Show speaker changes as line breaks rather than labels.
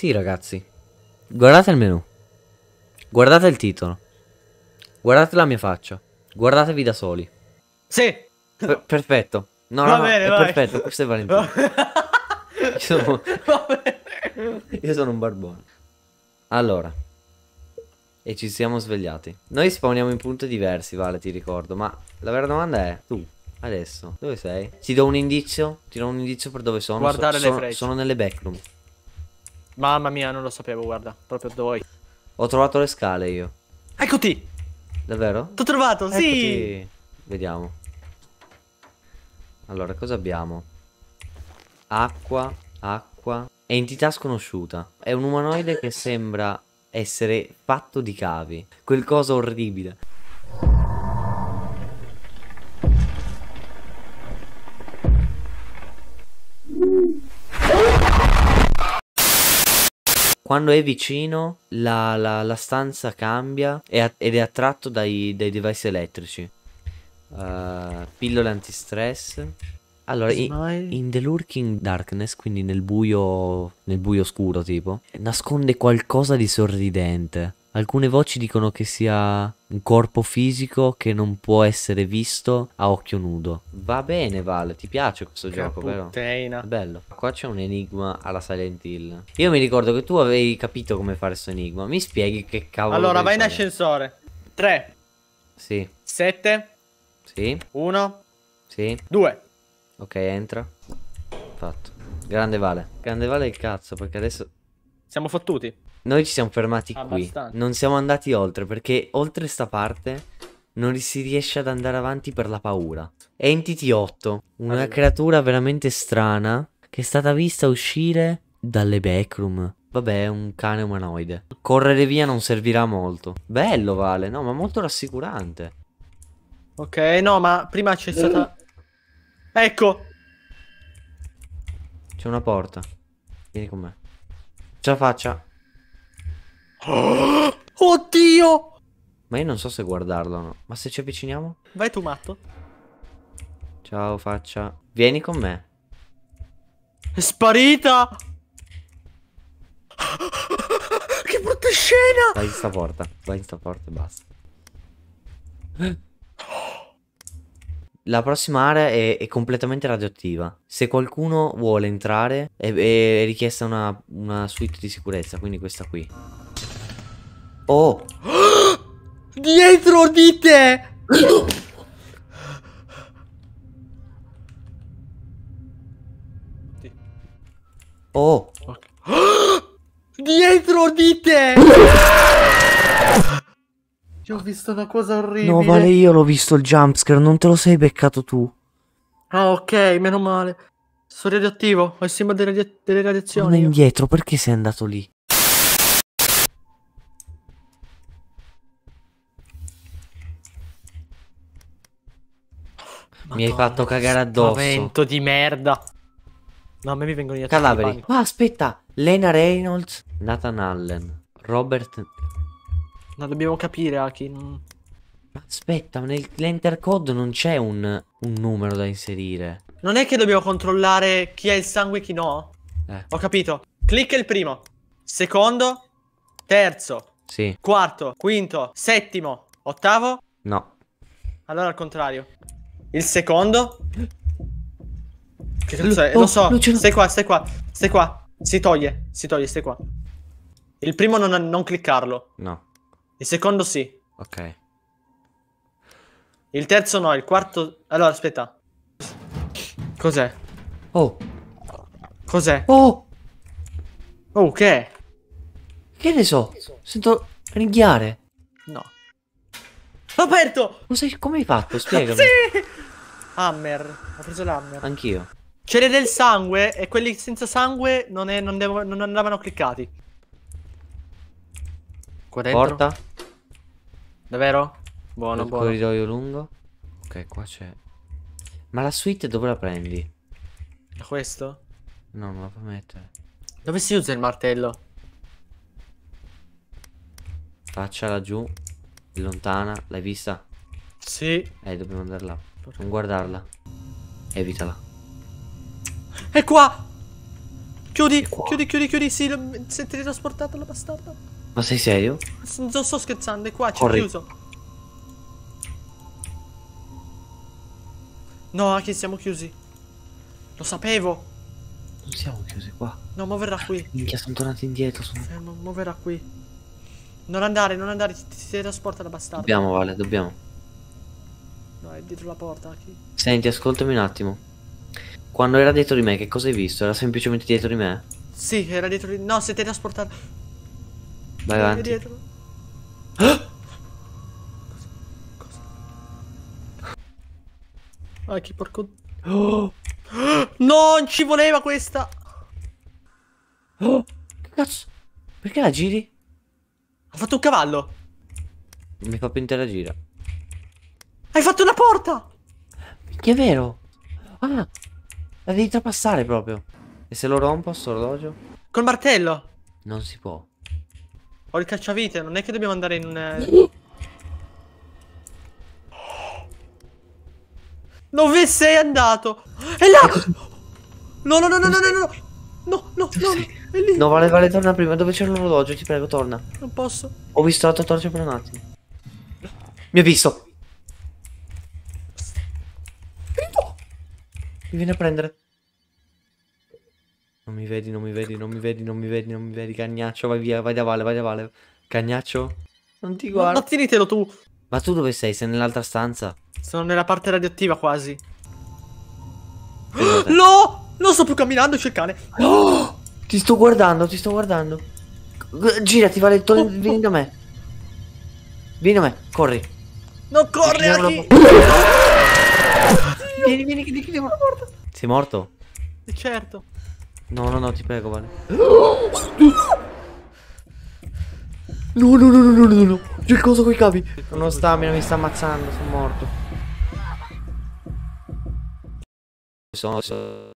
Sì, ragazzi. Guardate il menu. Guardate il titolo. Guardate la mia faccia. Guardatevi da soli. Sì. Per perfetto. No, va no, bene, no, è perfetto. Questo è Valentino. Io sono... Io sono un barbone. Allora. E ci siamo svegliati. Noi spawniamo in punti diversi, Vale, ti ricordo. Ma la vera domanda è, tu, adesso, dove sei? Ti do un indizio? Ti do un indizio per dove sono. Guardare so, le sono, Sono nelle backroom.
Mamma mia, non lo sapevo, guarda. Proprio dove.
Ho trovato le scale io. Eccoti! Davvero? T'ho trovato, Eccoti. sì! Vediamo. Allora, cosa abbiamo? Acqua, acqua. Entità sconosciuta. È un umanoide che sembra essere fatto di cavi. Quel coso orribile. Quando è vicino, la, la, la stanza cambia ed è attratto dai, dai device elettrici. Uh, pillole antistress. Allora, in, in, The Lurking Darkness, quindi nel buio, nel buio oscuro, tipo, nasconde qualcosa di sorridente. Alcune voci dicono che sia un corpo fisico che non può essere visto a occhio nudo. Va bene, Val, ti piace questo che gioco, vero? Bello. Qua c'è un enigma alla Silent Hill. Io mi ricordo che tu avevi capito come fare questo enigma. Mi spieghi che cavolo. Allora, vai fare? in
ascensore.
3. Sì. 7. Sì. 1. Sì. 2. Ok, entra. Fatto. Grande Vale. Grande Vale il cazzo, perché adesso... Siamo fottuti. Noi ci siamo fermati Abbastanza. qui. Non siamo andati oltre perché oltre sta parte non si riesce ad andare avanti per la paura. Entity 8, una allora. creatura veramente strana che è stata vista uscire dalle backroom. Vabbè, è un cane umanoide. Correre via non servirà molto. Bello, Vale, no, ma molto rassicurante.
Ok, no, ma prima c'è stata... Ecco!
C'è una porta. Vieni con me. Ce la faccia. Oh,
oddio!
Ma io non so se guardarlo o no. Ma se ci avviciniamo?
Vai tu, matto.
Ciao, faccia. Vieni con me. È sparita! Che brutta scena! Vai in sta porta. Vai in sta porta e basta. La prossima area è, è, completamente radioattiva. Se qualcuno vuole entrare è, è richiesta una, una suite di sicurezza, quindi questa qui. Oh!
Dietro di te!
Oh!
Dietro di te! Io ho visto una cosa orribile. No, vale, io
l'ho visto il jumpscare, non te lo sei beccato tu.
Ah, ok, meno male. Sono radioattivo, ho il simbolo delle, radiazioni. Torna indietro, perché
sei andato lì? Madonna, mi hai fatto cagare addosso. Vento
di merda. No, a me mi vengono gli attacchi Cadaveri. Ah,
aspetta. Lena Reynolds, Nathan Allen, Robert...
No, dobbiamo capire, Aki.
Aspetta, nell'entercode non c'è un, un numero da inserire.
Non è che dobbiamo controllare chi ha il sangue e chi no? Eh. Ho capito. Clicca il primo. Secondo. Terzo. Sì. Quarto. Quinto. Settimo. Ottavo. No. Allora al contrario. Il secondo?
Che cazzo è? Oh, Lo so,
Luciano. stai qua, stai qua, stai qua. Si toglie, si toglie, stai qua. Il primo non, non cliccarlo. No. Il secondo sì. Ok. Il terzo no, il quarto... Allora, aspetta. Cos'è? Oh. Cos'è? Oh! Oh,
che è? Che ne so? Sento ringhiare.
No. L'ho aperto! Come hai
fatto? Spiegami. sì!
Hammer. Ho preso l'hammer. Anch'io. C'era del sangue e quelli senza sangue non, è, non, devo, non andavano cliccati.
Qua dentro. Porta.
Davvero? Buono, Il buono.
corridoio lungo. Ok, qua c'è. Ma la suite dove la prendi?
Da questo?
No, non la puoi mettere.
Dove si usa il martello?
Faccia laggiù. Lontana. L'hai vista? Sì. Eh, dobbiamo andare là. Non guardarla. Evitala.
È qua! Chiudi, è qua. chiudi, chiudi, chiudi, sì, si è teletrasportata la bastarda.
Ma sei serio?
Non sto scherzando, è qua, c'è chiuso. No, che siamo chiusi. Lo sapevo.
Non siamo chiusi qua.
No, muoverà qui.
Minchia, sono tornati indietro. Sono...
Fermo, muoverà qui. Non andare, non andare, ti, ti teletrasporta la bastarda.
Dobbiamo, Vale, dobbiamo.
No, è dietro la porta. Chi?
Senti, ascoltami un attimo. Quando era dietro di me, che cosa hai visto? Era semplicemente dietro di me?
Sì, era dietro di... No, si è teletrasportato. Vai era avanti. Dietro. Ah! Cosa? Ah, che porco... Oh! No, non ci voleva questa! Oh, che
cazzo? Perché la giri? Ha fatto un cavallo! Mi fa più interagire.
Hai fatto una porta!
Che è vero! Ah! La devi trapassare proprio. E se lo rompo, sto orologio? Col martello! Non si può.
Ho il cacciavite, non è che dobbiamo andare in un... Dove sei andato? È là! No, no, no, no, no, no, no! No, no, no, è
lì! No, vale, vale, torna prima. Dove c'è l'orologio? Ti prego, torna. Non posso. Ho visto la tua torcia per un attimo. Mi ha visto! Mi viene a prendere. Non mi vedi, non mi vedi, non mi vedi, non mi vedi, non mi vedi. Cagnaccio, vai via, vai da Vale, vai da Vale. Cagnaccio, non ti guardo. Ma, ma tienitelo tu. Ma tu dove sei? Sei nell'altra stanza. Sono nella parte radioattiva quasi. No!
Non sto più camminando, c'è il cane. No!
Ti sto guardando, ti sto guardando. Girati, vale, oh, oh, vieni da me. Vieni da me, corri.
Non corre, Aki!
Oddio! Vieni, vieni, che, che devo... Sono morto. Sei morto?
Eh, certo.
No, no, no, ti prego, Vale. No, no, no, no, no, no, no. C'è il coso coi cavi. Non ho stamina, mi sta ammazzando, sono morto. Sono...